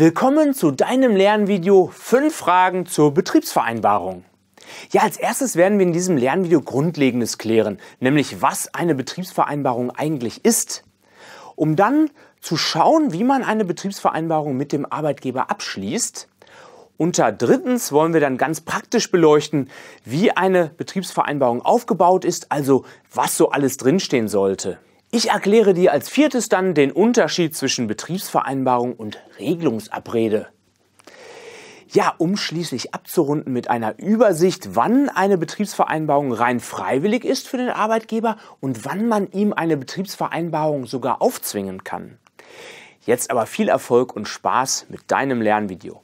Willkommen zu deinem Lernvideo 5 Fragen zur Betriebsvereinbarung. Ja, als erstes werden wir in diesem Lernvideo Grundlegendes klären, nämlich was eine Betriebsvereinbarung eigentlich ist, um dann zu schauen, wie man eine Betriebsvereinbarung mit dem Arbeitgeber abschließt. Unter drittens wollen wir dann ganz praktisch beleuchten, wie eine Betriebsvereinbarung aufgebaut ist, also was so alles drinstehen sollte. Ich erkläre dir als viertes dann den Unterschied zwischen Betriebsvereinbarung und Regelungsabrede. Ja, um schließlich abzurunden mit einer Übersicht, wann eine Betriebsvereinbarung rein freiwillig ist für den Arbeitgeber und wann man ihm eine Betriebsvereinbarung sogar aufzwingen kann. Jetzt aber viel Erfolg und Spaß mit deinem Lernvideo.